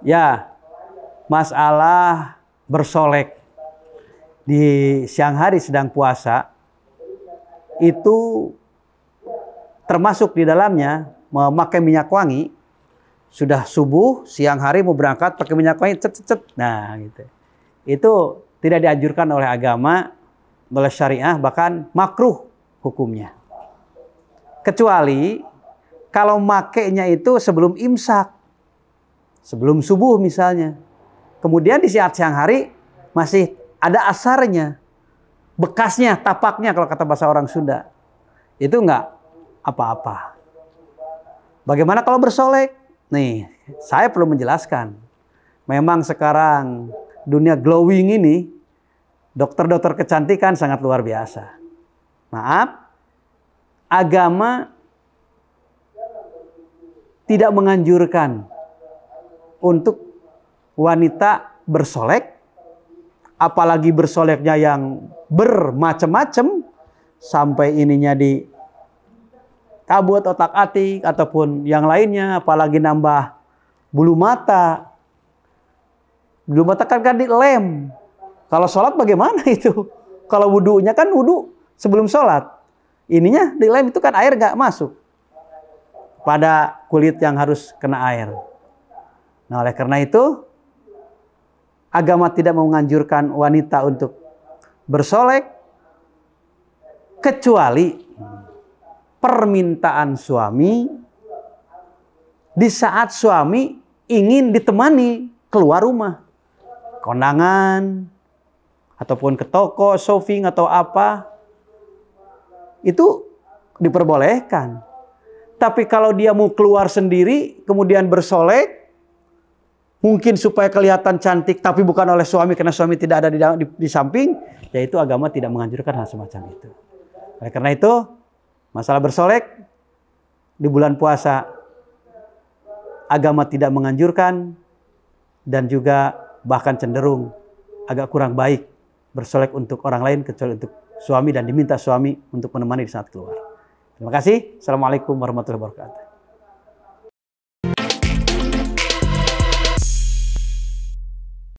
Ya, masalah bersolek di siang hari sedang puasa itu termasuk di dalamnya memakai minyak wangi sudah subuh siang hari mau berangkat pakai minyak wangi cet cet, cet. nah gitu itu tidak dianjurkan oleh agama oleh syariah bahkan makruh hukumnya kecuali kalau makainya itu sebelum imsak sebelum subuh misalnya. Kemudian di saat siang hari masih ada asarnya, bekasnya, tapaknya kalau kata bahasa orang Sunda. Itu enggak apa-apa. Bagaimana kalau bersolek? Nih, saya perlu menjelaskan. Memang sekarang dunia glowing ini, dokter-dokter kecantikan sangat luar biasa. Maaf, agama tidak menganjurkan untuk wanita bersolek, apalagi bersoleknya yang bermacam-macam, sampai ininya di kabut otak atik ataupun yang lainnya, apalagi nambah bulu mata. Bulu mata kan kan lem. Kalau sholat bagaimana itu? Kalau wudhunya kan wudhu sebelum sholat. Ininya di lem itu kan air nggak masuk pada kulit yang harus kena air. Nah, oleh karena itu agama tidak menganjurkan wanita untuk bersolek kecuali permintaan suami di saat suami ingin ditemani keluar rumah, kondangan ataupun ke toko shopping atau apa itu diperbolehkan. Tapi kalau dia mau keluar sendiri kemudian bersolek mungkin supaya kelihatan cantik tapi bukan oleh suami karena suami tidak ada di, di, di samping, yaitu agama tidak menganjurkan hal semacam itu. Oleh karena itu, masalah bersolek di bulan puasa agama tidak menganjurkan dan juga bahkan cenderung agak kurang baik bersolek untuk orang lain kecuali untuk suami dan diminta suami untuk menemani di saat keluar. Terima kasih. Assalamualaikum warahmatullahi wabarakatuh.